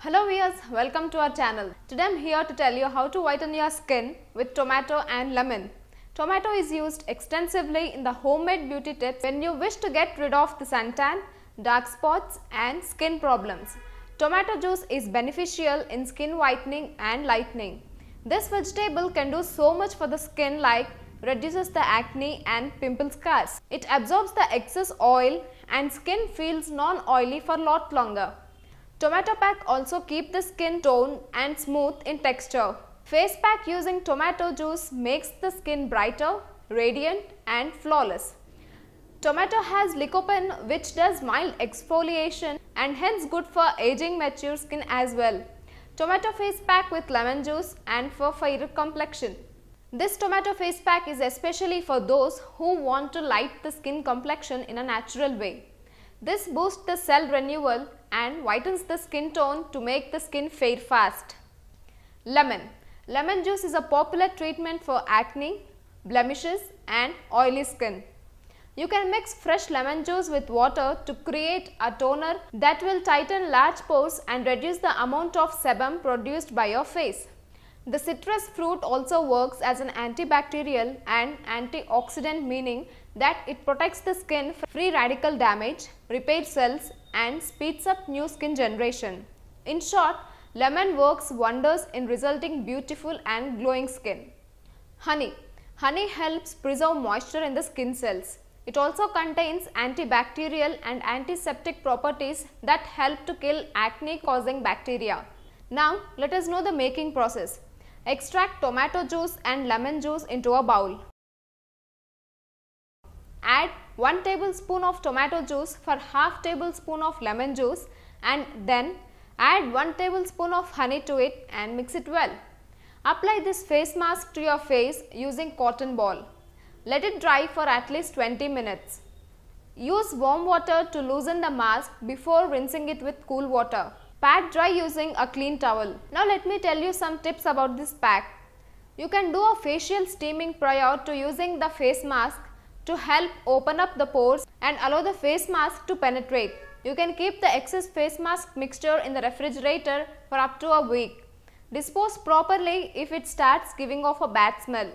Hello viewers, welcome to our channel. Today I am here to tell you how to whiten your skin with tomato and lemon. Tomato is used extensively in the homemade beauty tips when you wish to get rid of the suntan, dark spots and skin problems. Tomato juice is beneficial in skin whitening and lightening. This vegetable can do so much for the skin like reduces the acne and pimple scars. It absorbs the excess oil and skin feels non-oily for lot longer. Tomato pack also keep the skin tone and smooth in texture. Face pack using tomato juice makes the skin brighter, radiant and flawless. Tomato has lycopene which does mild exfoliation and hence good for aging mature skin as well. Tomato face pack with lemon juice and for fair complexion. This tomato face pack is especially for those who want to light the skin complexion in a natural way. This boosts the cell renewal and whitens the skin tone to make the skin fade fast. Lemon. Lemon juice is a popular treatment for acne, blemishes and oily skin. You can mix fresh lemon juice with water to create a toner that will tighten large pores and reduce the amount of sebum produced by your face. The citrus fruit also works as an antibacterial and antioxidant meaning that it protects the skin from free radical damage, repairs cells and speeds up new skin generation. In short, lemon works wonders in resulting beautiful and glowing skin. Honey Honey helps preserve moisture in the skin cells. It also contains antibacterial and antiseptic properties that help to kill acne causing bacteria. Now let us know the making process. Extract tomato juice and lemon juice into a bowl. Add 1 tablespoon of tomato juice for half tablespoon of lemon juice and then add 1 tablespoon of honey to it and mix it well. Apply this face mask to your face using cotton ball. Let it dry for at least 20 minutes. Use warm water to loosen the mask before rinsing it with cool water. Pat dry using a clean towel. Now let me tell you some tips about this pack. You can do a facial steaming prior to using the face mask to help open up the pores and allow the face mask to penetrate. You can keep the excess face mask mixture in the refrigerator for up to a week. Dispose properly if it starts giving off a bad smell.